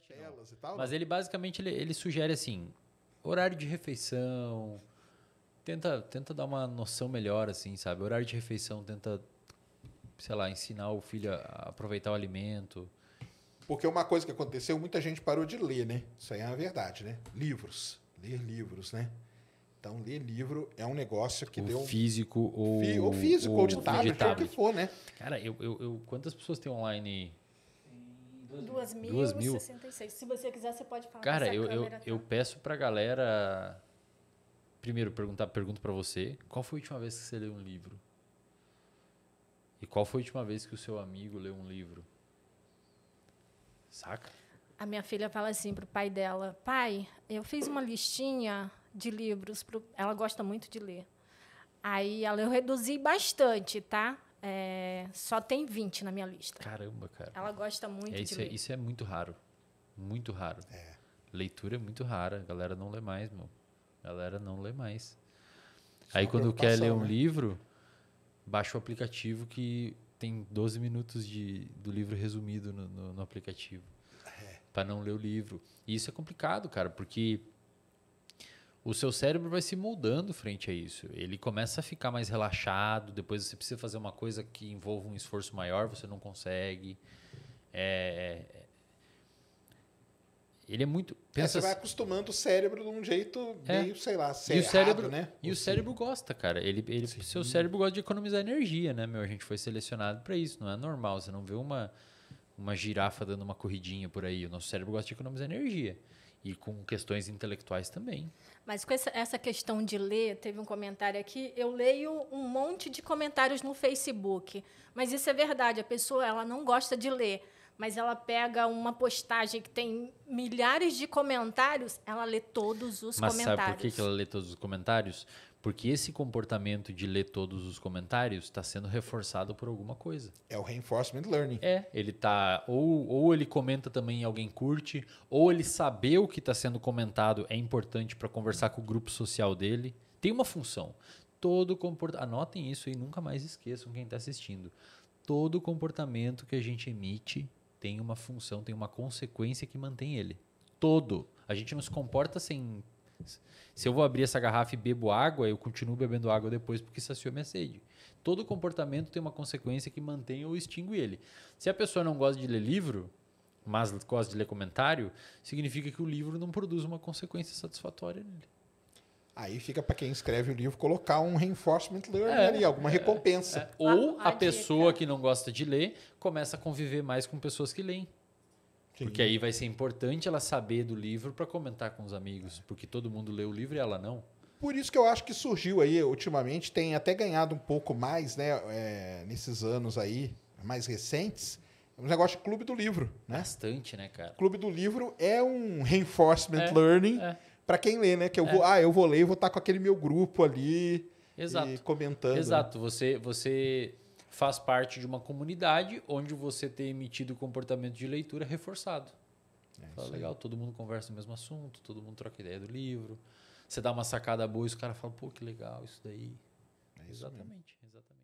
telas e tal. Mas né? ele basicamente ele, ele sugere assim, horário de refeição, tenta tenta dar uma noção melhor assim, sabe? Horário de refeição tenta sei lá, ensinar o filho a aproveitar o alimento. Porque uma coisa que aconteceu, muita gente parou de ler, né? Isso aí é a verdade, né? Livros, ler livros, né? Então, ler livro é um negócio que o deu. Físico ou. ou físico, ou, ou de tablet, ou o que for, né? Cara, eu, eu, eu, quantas pessoas têm online 2.066. Se você quiser, você pode falar Cara, eu, eu, eu tá? peço pra galera. Primeiro, perguntar, pergunto para você: qual foi a última vez que você leu um livro? E qual foi a última vez que o seu amigo leu um livro? Saca? A minha filha fala assim pro pai dela: pai, eu fiz uma listinha de livros. Pro... Ela gosta muito de ler. Aí ela, eu reduzi bastante, tá? é, só tem 20 na minha lista. Caramba, cara. Ela gosta muito é, isso de é, ler. Isso é muito raro. Muito raro. É. Leitura é muito rara. A galera não lê mais, meu. A galera não lê mais. Só Aí quando quer ler um né? livro, baixa o aplicativo que tem 12 minutos de, do livro resumido no, no, no aplicativo. É. Para não ler o livro. E isso é complicado, cara, porque o seu cérebro vai se moldando frente a isso. Ele começa a ficar mais relaxado, depois você precisa fazer uma coisa que envolva um esforço maior, você não consegue. É, é ele é muito. É, pensa, você vai assim- acostumando o cérebro de um jeito é. meio, sei lá, e o cérebro, né? E o cérebro gosta, cara. Ele, ele, seu cérebro gosta de economizar energia, né, meu? A gente foi selecionado para isso. Não é normal. Você não vê uma, uma girafa dando uma corridinha por aí. O nosso cérebro gosta de economizar energia e com questões intelectuais também. Mas com essa questão de ler, teve um comentário aqui. Eu leio um monte de comentários no Facebook, mas isso é verdade. A pessoa ela não gosta de ler, mas ela pega uma postagem que tem milhares de comentários, ela lê todos os mas comentários. Mas sabe por que, ela lê todos os comentários? Porque esse comportamento de ler todos os comentários está sendo reforçado por alguma coisa. É o reinforcement learning. É, ele tá ou, ou ele comenta também e alguém curte, ou ele saber o que está sendo comentado é importante para conversar com o grupo social dele. Tem uma função. Todo comportamento, anotem isso e nunca mais esqueçam quem está assistindo. Todo comportamento que a gente emite tem uma função, tem uma consequência que mantém ele. Todo. A gente nos comporta sem. Se eu vou abrir essa garrafa e bebo água, eu continuo bebendo água depois porque saciou minha sede. Todo comportamento tem uma consequência que mantém ou extingue ele. Se a pessoa não gosta de ler livro, mas gosta de ler comentário, significa que o livro não produz uma consequência satisfatória nele. Aí fica para quem escreve o livro colocar um reinforcement learning é, ali, alguma é, recompensa. É. Ou a, pessoa que não gosta de ler começa a conviver mais com pessoas que leem. Sim. Porque aí vai ser importante ela saber do livro para comentar com os amigos, porque todo mundo lê o livro e ela não. Por isso que eu acho que surgiu aí ultimamente, tem até ganhado um pouco mais, né, é, nesses anos aí mais recentes, um negócio de clube do livro, né? Bastante, né, cara? Clube do livro é um reinforcement é, learning é para quem lê, né? Que eu é. vou, ah, eu vou ler, eu vou estar tá com aquele meu grupo ali Exato. E comentando. Exato. Né? Você, você faz parte de uma comunidade onde você tem emitido comportamento de leitura reforçado. É fala, legal, todo mundo conversa no mesmo assunto, todo mundo troca ideia do livro. Você dá uma sacada boa e os caras falam, pô, que legal isso daí. É isso exatamente, mesmo. exatamente.